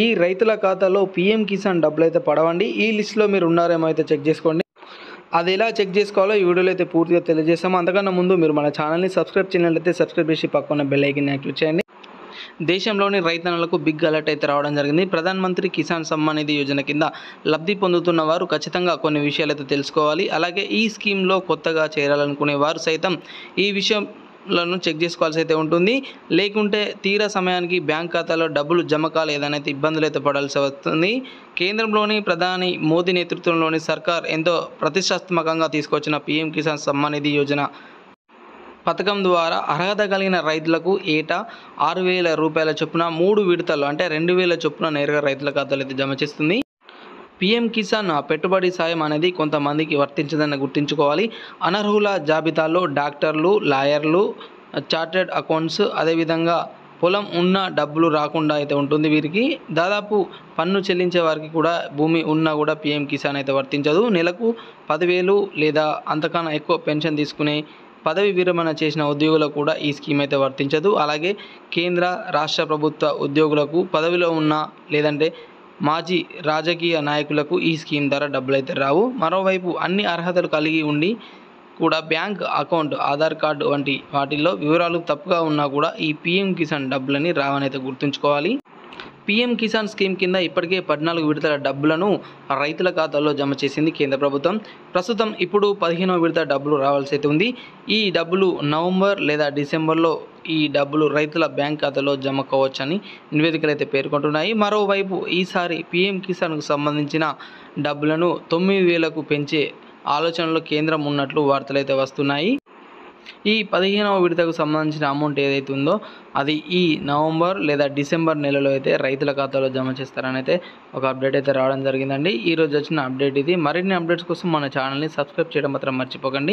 ఈ రైతుల ఖాతాలో పీఎం కిసాన్ డబ్బులు అయితే పడవండి ఈ లిస్ట్లో మీరు ఉన్నారేమో అయితే చెక్ చేసుకోండి అది ఎలా చెక్ చేసుకోవాలో ఈ వీడియోలో అయితే పూర్తిగా తెలియజేస్తాము అంతకన్నా ముందు మీరు మన ఛానల్ని సబ్స్క్రైబ్ చేయాలంటే సబ్స్క్రైబ్ చేసి పక్కన బెల్ ఐకిన్ యాక్టివ్ చేయండి దేశంలోని రైతన్నలకు బిగ్ అలర్ట్ అయితే రావడం జరిగింది ప్రధానమంత్రి కిసాన్ సమ్మాన్ నిధి యోజన కింద లబ్ధి పొందుతున్న వారు ఖచ్చితంగా కొన్ని విషయాలు అయితే తెలుసుకోవాలి అలాగే ఈ స్కీమ్లో కొత్తగా చేరాలనుకునే వారు సైతం ఈ విషయం లను చెక్ చేసుకోవాల్సి అయితే ఉంటుంది లేకుంటే తీరా సమయానికి బ్యాంక్ ఖాతాలో డబ్బులు జమ కాలేదనైతే ఇబ్బందులు అయితే పడాల్సి వస్తుంది కేంద్రంలోని ప్రధాని మోదీ నేతృత్వంలోని సర్కార్ ఎంతో ప్రతిష్టాత్మకంగా తీసుకొచ్చిన పీఎం కిసాన్ సమ్మాన్ నిధి యోజన పథకం ద్వారా అర్హత కలిగిన రైతులకు ఏటా ఆరు వేల రూపాయల చొప్పున మూడు విడతలు అంటే రెండు వేల చొప్పున నేరుగా రైతుల ఖాతాలు అయితే జమ చేస్తుంది పీఎం కిసాన్ పెట్టుబడి సాయం అనేది కొంతమందికి వర్తించదని గుర్తుంచుకోవాలి అనర్హుల జాబితాలో డాక్టర్లు లాయర్లు చార్టెడ్ అకౌంట్స్ అదేవిధంగా పొలం ఉన్న డబ్బులు రాకుండా అయితే ఉంటుంది వీరికి దాదాపు పన్ను చెల్లించే వారికి కూడా భూమి ఉన్నా కూడా పీఎం కిసాన్ అయితే వర్తించదు నెలకు పదివేలు లేదా అంతకన్నా ఎక్కువ పెన్షన్ తీసుకునే పదవి విరమణ చేసిన ఉద్యోగులకు కూడా ఈ స్కీమ్ అయితే వర్తించదు అలాగే కేంద్ర రాష్ట్ర ప్రభుత్వ ఉద్యోగులకు పదవిలో ఉన్న లేదంటే మాజీ రాజకీయ నాయకులకు ఈ స్కీమ్ ద్వారా డబ్బులైతే రావు మరోవైపు అన్ని అర్హతలు కలిగి ఉండి కూడా బ్యాంక్ అకౌంట్ ఆధార్ కార్డు వంటి వాటిల్లో వివరాలు తప్పుగా ఉన్నా కూడా ఈ పీఎం కిసాన్ డబ్బులని రావనైతే గుర్తుంచుకోవాలి పీఎం కిసాన్ స్కీమ్ కింద ఇప్పటికే పద్నాలుగు విడతల డబ్బులను రైతుల ఖాతాల్లో జమ చేసింది కేంద్ర ప్రభుత్వం ప్రస్తుతం ఇప్పుడు పదిహేనవ విడత డబ్బులు రావాల్సి అయితే ఉంది ఈ డబ్బులు నవంబర్ లేదా డిసెంబర్లో ఈ డబ్బులు రైతుల బ్యాంక్ ఖాతాలో జమ కావచ్చని నివేదికలు అయితే పేర్కొంటున్నాయి మరోవైపు ఈసారి పీఎం కిసాన్కు సంబంధించిన డబ్బులను తొమ్మిది వేలకు పెంచే ఆలోచనలో కేంద్రం ఉన్నట్లు వార్తలు అయితే వస్తున్నాయి ఈ పదిహేనవ విడతకు సంబంధించిన అమౌంట్ ఏదైతే ఉందో అది ఈ నవంబర్ లేదా డిసెంబర్ నెలలో అయితే రైతుల ఖాతాలో జమ చేస్తారని అయితే ఒక అప్డేట్ అయితే రావడం జరిగిందండి ఈరోజు వచ్చిన అప్డేట్ ఇది మరిన్ని అప్డేట్స్ కోసం మన ఛానల్ని సబ్స్క్రైబ్ చేయడం మాత్రం మర్చిపోకండి